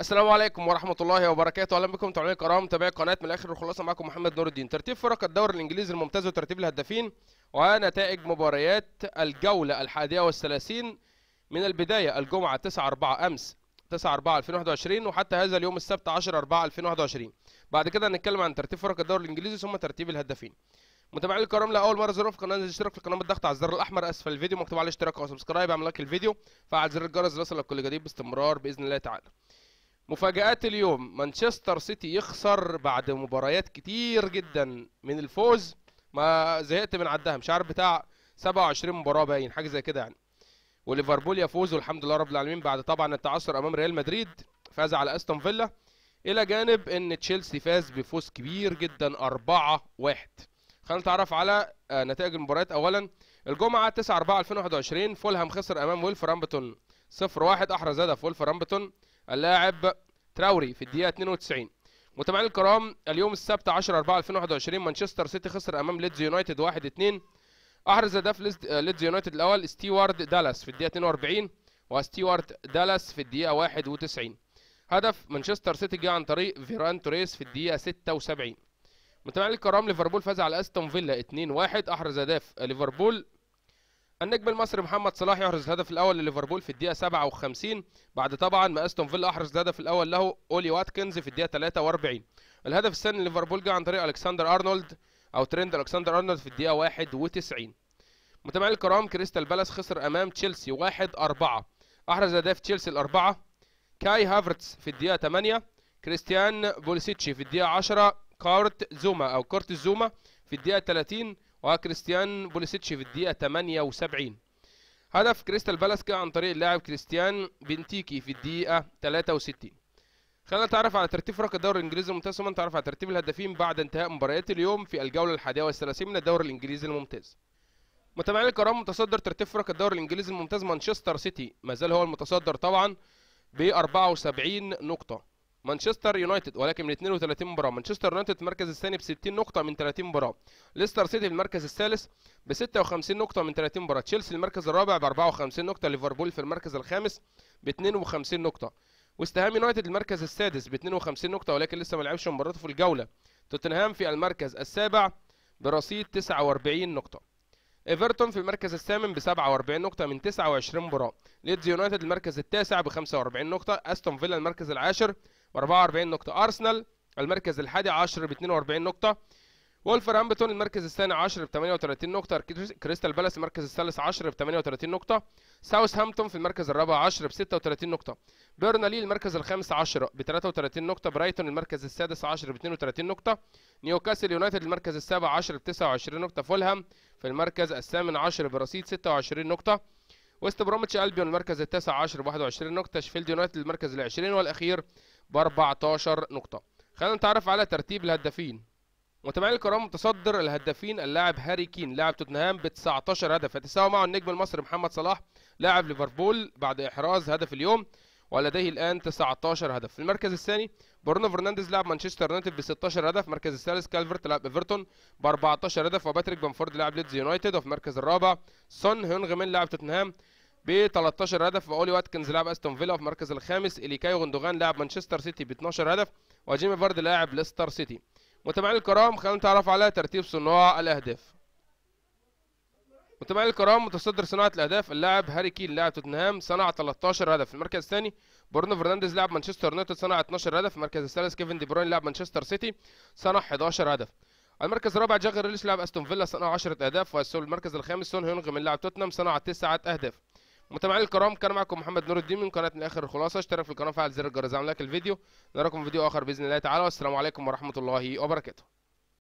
السلام عليكم ورحمة الله وبركاته، أهلا بكم متابعينا الكرام متابعي قناة من الآخر الخلاصة معكم محمد نور الدين، ترتيب فرق الدوري الإنجليزي الممتاز وترتيب الهدافين ونتائج مباريات الجولة الحادية والثلاثين من البداية الجمعة 9 4 أمس 9 4 2021 وحتى هذا اليوم السبت 10 4 2021 بعد كده هنتكلم عن ترتيب فرق الدوري الانجليزي ثم ترتيب الهدافين متابعينا الكرام لاول مره زرنا في القناه الاشتراك في القناه بالضغط على الزر الاحمر اسفل الفيديو مكتوب عليه اشتراك او سبسكرايب اعمل لايك للفيديو فعل زر الجرس ليصلك كل جديد باستمرار باذن الله تعالى مفاجآت اليوم مانشستر سيتي يخسر بعد مباريات كتير جدا من الفوز ما زهقت من عدها مش عارف بتاع 27 مباراه باين حاجه زي كده يعني وليفربول يفوز والحمد لله رب العالمين بعد طبعا التعثر امام ريال مدريد فاز على استون فيلا الى جانب ان تشيلسي فاز بفوز كبير جدا 4 1 خلينا نتعرف على آه، نتائج المباريات اولا الجمعه 9 4 2021 فولهام خسر امام ولفرامبتون 0 1 احرز هدف ولفرامبتون اللاعب تراوري في الدقيقه 92 متابعينا الكرام اليوم السبت 10 4 2021 مانشستر سيتي خسر امام ليدز يونايتد 1 2 احرز هدف ليدز يونايتد الاول ستيوارد دالاس في الدقيقه 42 وستيوارت دالاس في الدقيقه 91 هدف مانشستر سيتي جه عن طريق فيران توريس في الدقيقه 76 متابعينا الكرام ليفربول فاز على استون فيلا 2-1 احرز اهداف ليفربول النجم المصري محمد صلاح يحرز الهدف الاول لليفربول في الدقيقه 57 بعد طبعا ما استون فيلا احرز الهدف الاول له اولي واتكنز في الدقيقه 43 الهدف الثاني لليفربول جه عن طريق الكسندر ارنولد او ترند الكسندر ارنولد في الدقيقه 91 متابعي الكرام كريستال بالاس خسر امام تشيلسي 1 4 احرز اهداف تشيلسي الاربعه كاي هافرتس في الدقيقه 8 كريستيان بوليسيتشي في الدقيقه 10 كارت زوما او كورت زوما في الدقيقه 30 وكريستيان بوليسيتش في الدقيقة 78 هدف كريستال بالاسكا عن طريق اللاعب كريستيان بنتيكي في الدقيقة 63 خلينا نتعرف على ترتيب فرق الدوري الانجليزي الممتاز ثم نتعرف على ترتيب الهدافين بعد انتهاء مباريات اليوم في الجولة الحادية والثلاثين من الدوري الانجليزي الممتاز متابعينا الكرام متصدر ترتيب فرق الدوري الانجليزي الممتاز مانشستر سيتي ما زال هو المتصدر طبعا ب 74 نقطة مانشستر يونايتد ولكن من 32 مباراه مانشستر يونايتد المركز الثاني ب 60 نقطه من 30 مباراه ليستر سيتي المركز الثالث ب 56 نقطه من 30 مباراه تشيلسي المركز الرابع ب 54 نقطه ليفربول في المركز الخامس ب 52 نقطه وستهام هام يونايتد المركز السادس ب 52 نقطه ولكن لسه ما لعبش مباراته في الجوله توتنهام في المركز السابع برصيد 49 نقطه ايفرتون في المركز الثامن ب 47 نقطة من 29 مباراة، ليدز يونايتد المركز التاسع ب 45 نقطة، استون فيلا المركز العاشر ب 44 نقطة، ارسنال المركز الحادي عشر ب 42 نقطة، وولفرهامبتون المركز الثاني 10 ب 38 نقطة، كريستال بالاس المركز الثالث 10 ب 38 نقطة، ساوثهامبتون في المركز الرابع 10 ب 36 نقطة، بيرنالي المركز الخامس 10 ب 33 نقطة، برايتون المركز السادس 10 ب 32 نقطة، نيوكاسل يونايتد المركز السابع 10 ب 29 نقطة، فولهام في المركز الثامن 10 برصيد 26 نقطة، ويست برومتش البيون المركز التاسع 10 ب 21 نقطة، شفيلد يونايتد المركز العشرين والأخير ب 14 نقطة. خلينا نتعرف على ترتيب الهدافين. متابعين الكرام متصدر الهدافين اللاعب هاري كين لاعب توتنهام ب 19 هدف يتساوى معه النجم المصري محمد صلاح لاعب ليفربول بعد احراز هدف اليوم ولديه الان 19 هدف في المركز الثاني برونو فرنانديز لاعب مانشستر يونايتد ب 16 هدف المركز الثالث كالفرت لاعب ايفرتون ب 14 هدف وباتريك بامفورد لاعب ليدز يونايتد وفي المركز الرابع سون من لاعب توتنهام ب 13 هدف واولي واتكنز لاعب استون فيلا في المركز الخامس اليكايو غندوغان لاعب مانشستر سيتي ب 12 هدف وجيمي فارد لاعب ليستر سيتي متابعين الكرام خلينا نتعرف على ترتيب صناع الاهداف متابعين الكرام متصدر صناعه الاهداف اللاعب هاري كين لاعب توتنهام صنع 13 هدف في المركز الثاني برونو فرنانديز لاعب مانشستر يونايتد صنع 12 هدف في المركز الثالث كيفن دي بروين لاعب مانشستر سيتي صنع 11 هدف المركز الرابع جاغر ريليش لاعب استون فيلا صنع 10 اهداف والمركز الخامس سون هيونغ من لاعب توتنهام صنع 9 اهداف متابعينا الكرام كان معكم محمد نور الدين من قناه من اخر الخلاصه اشترك في القناه وفعل زر الجرس اعمل لايك الفيديو نراكم في فيديو اخر باذن الله تعالى والسلام عليكم ورحمه الله وبركاته